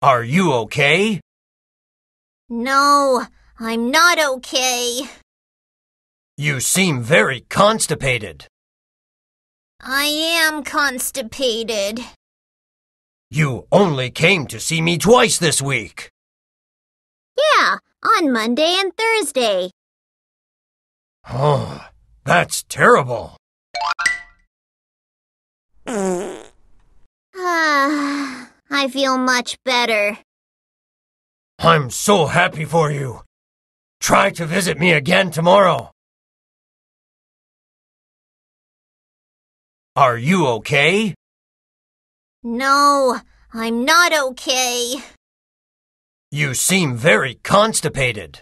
Are you okay? No, I'm not okay. You seem very constipated. I am constipated. You only came to see me twice this week. Yeah, on Monday and Thursday. Oh, that's terrible. feel much better. I'm so happy for you. Try to visit me again tomorrow. Are you okay? No, I'm not okay. You seem very constipated.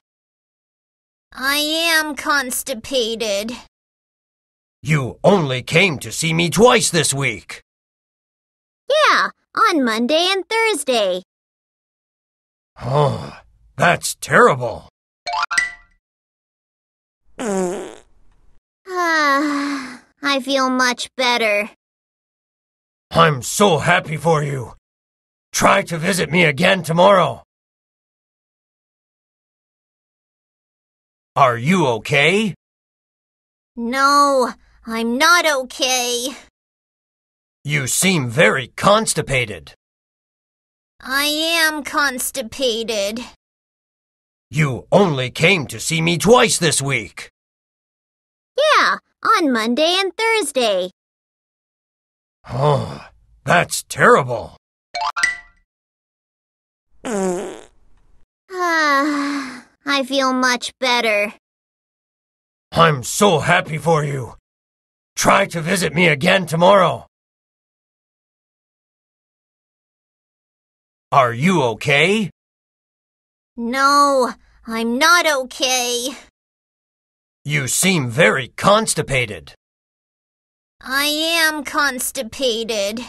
I am constipated. You only came to see me twice this week. Yeah, on Monday and Thursday. Oh, that's terrible. Ah, I feel much better. I'm so happy for you. Try to visit me again tomorrow. Are you okay? No, I'm not okay. You seem very constipated. I am constipated. You only came to see me twice this week. Yeah, on Monday and Thursday. Oh, that's terrible. Ah, I feel much better. I'm so happy for you. Try to visit me again tomorrow. Are you okay? No, I'm not okay. You seem very constipated. I am constipated.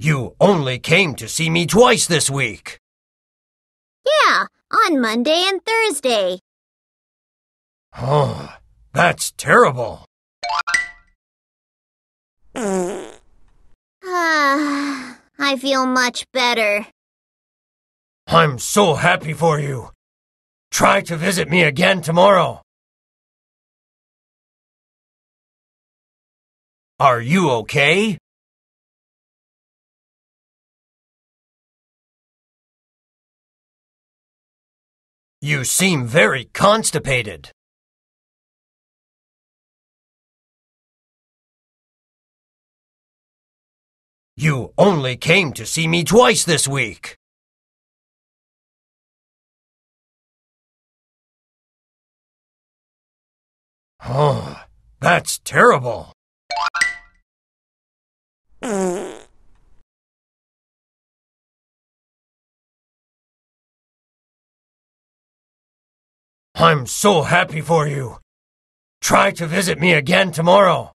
You only came to see me twice this week. Yeah, on Monday and Thursday. Oh, that's terrible. Mm. I feel much better. I'm so happy for you. Try to visit me again tomorrow. Are you okay? You seem very constipated. You only came to see me twice this week. Oh, that's terrible. I'm so happy for you. Try to visit me again tomorrow.